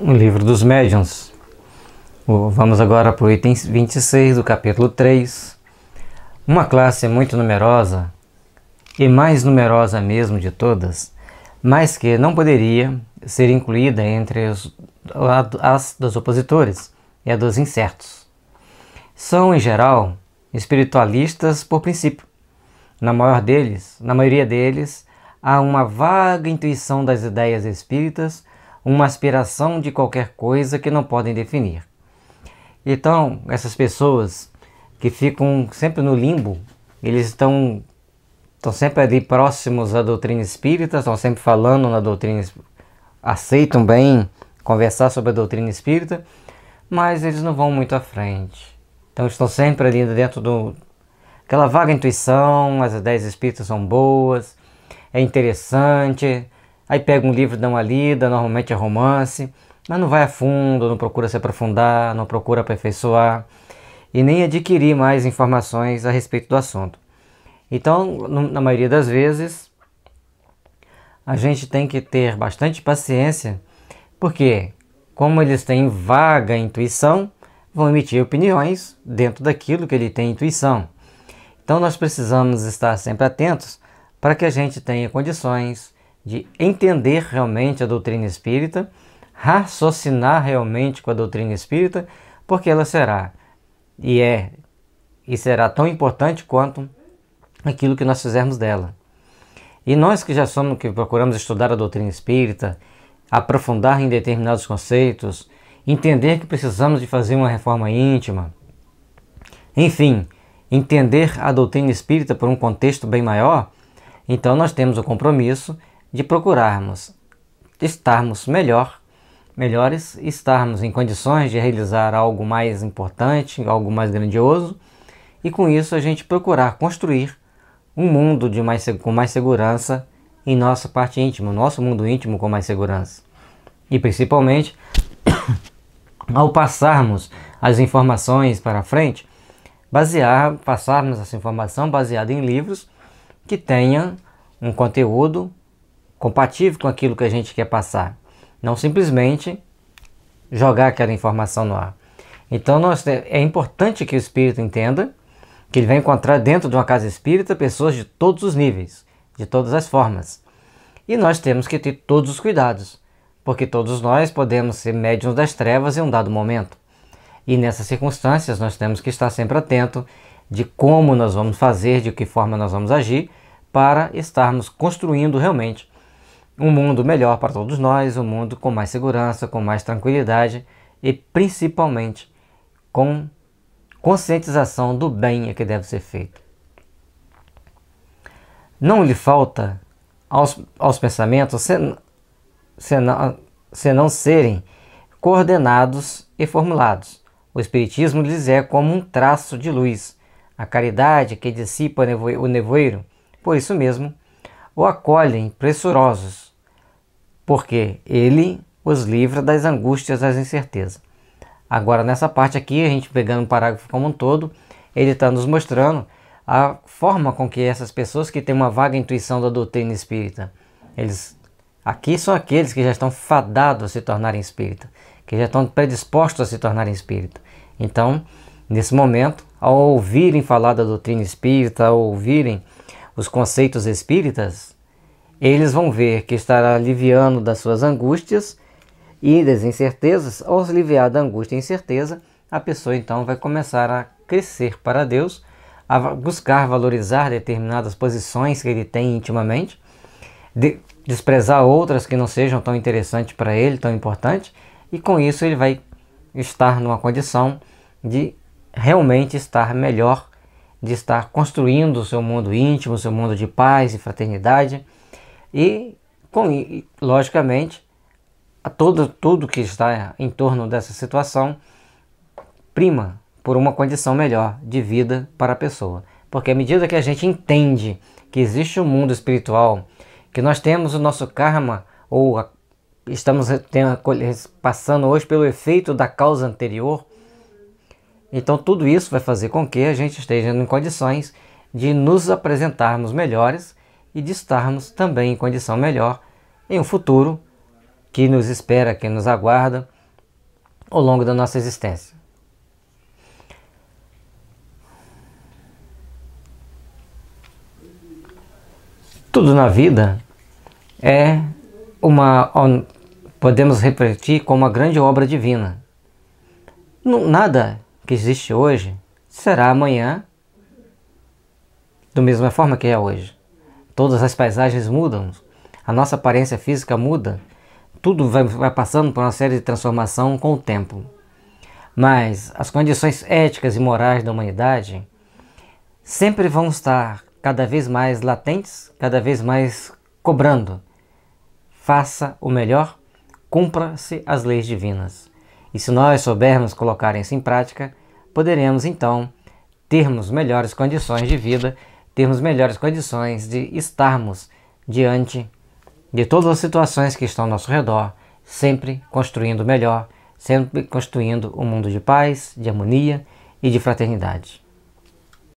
o livro dos médiuns. Vamos agora para o item 26 do capítulo 3. Uma classe muito numerosa, e mais numerosa mesmo de todas, mas que não poderia ser incluída entre os, as dos opositores e a dos incertos. São, em geral, espiritualistas por princípio. Na maior deles, na maioria deles, há uma vaga intuição das ideias espíritas uma aspiração de qualquer coisa que não podem definir. Então, essas pessoas que ficam sempre no limbo, eles estão, estão sempre ali próximos à doutrina espírita, estão sempre falando na doutrina aceitam bem conversar sobre a doutrina espírita, mas eles não vão muito à frente. Então, estão sempre ali dentro do, aquela vaga intuição, as ideias espíritas são boas, é interessante, Aí pega um livro, dá uma lida, normalmente é romance, mas não vai a fundo, não procura se aprofundar, não procura aperfeiçoar e nem adquirir mais informações a respeito do assunto. Então, na maioria das vezes, a gente tem que ter bastante paciência, porque, como eles têm vaga intuição, vão emitir opiniões dentro daquilo que ele tem intuição. Então, nós precisamos estar sempre atentos para que a gente tenha condições de entender realmente a doutrina espírita, raciocinar realmente com a doutrina espírita, porque ela será e é e será tão importante quanto aquilo que nós fizermos dela. E nós que já somos que procuramos estudar a doutrina espírita, aprofundar em determinados conceitos, entender que precisamos de fazer uma reforma íntima. Enfim, entender a doutrina espírita por um contexto bem maior, então nós temos o compromisso de procurarmos estarmos melhor, melhores, estarmos em condições de realizar algo mais importante, algo mais grandioso, e com isso a gente procurar construir um mundo de mais, com mais segurança em nossa parte íntima, nosso mundo íntimo com mais segurança. E principalmente ao passarmos as informações para frente, basear, passarmos essa informação baseada em livros que tenham um conteúdo compatível com aquilo que a gente quer passar, não simplesmente jogar aquela informação no ar. Então nós, é importante que o espírito entenda que ele vai encontrar dentro de uma casa espírita pessoas de todos os níveis, de todas as formas. E nós temos que ter todos os cuidados, porque todos nós podemos ser médiums das trevas em um dado momento. E nessas circunstâncias nós temos que estar sempre atento de como nós vamos fazer, de que forma nós vamos agir, para estarmos construindo realmente um mundo melhor para todos nós, um mundo com mais segurança, com mais tranquilidade e principalmente com conscientização do bem que deve ser feito. Não lhe falta aos, aos pensamentos sen, senão, senão serem coordenados e formulados. O Espiritismo lhes é como um traço de luz, a caridade que dissipa o nevoeiro, por isso mesmo, o acolhem pressurosos porque ele os livra das angústias, das incertezas. Agora, nessa parte aqui, a gente pegando o parágrafo como um todo, ele está nos mostrando a forma com que essas pessoas que têm uma vaga intuição da doutrina espírita, eles aqui são aqueles que já estão fadados a se tornarem espírita, que já estão predispostos a se tornarem espírita. Então, nesse momento, ao ouvirem falar da doutrina espírita, ao ouvirem os conceitos espíritas, eles vão ver que estará aliviando das suas angústias e das incertezas. Ao se aliviar da angústia e incerteza, a pessoa então vai começar a crescer para Deus, a buscar valorizar determinadas posições que ele tem intimamente, de desprezar outras que não sejam tão interessantes para ele, tão importantes, e com isso ele vai estar numa condição de realmente estar melhor, de estar construindo o seu mundo íntimo, o seu mundo de paz e fraternidade e, com, logicamente, a todo, tudo que está em torno dessa situação prima por uma condição melhor de vida para a pessoa. Porque à medida que a gente entende que existe um mundo espiritual, que nós temos o nosso karma, ou a, estamos passando hoje pelo efeito da causa anterior, então tudo isso vai fazer com que a gente esteja em condições de nos apresentarmos melhores e de estarmos também em condição melhor em um futuro que nos espera, que nos aguarda ao longo da nossa existência. Tudo na vida é uma podemos repetir como uma grande obra divina. Nada que existe hoje será amanhã, da mesma forma que é hoje todas as paisagens mudam, a nossa aparência física muda, tudo vai, vai passando por uma série de transformação com o tempo. Mas as condições éticas e morais da humanidade sempre vão estar cada vez mais latentes, cada vez mais cobrando. Faça o melhor, cumpra-se as leis divinas. E se nós soubermos colocar isso em prática, poderemos então termos melhores condições de vida termos melhores condições de estarmos diante de todas as situações que estão ao nosso redor, sempre construindo melhor, sempre construindo um mundo de paz, de harmonia e de fraternidade.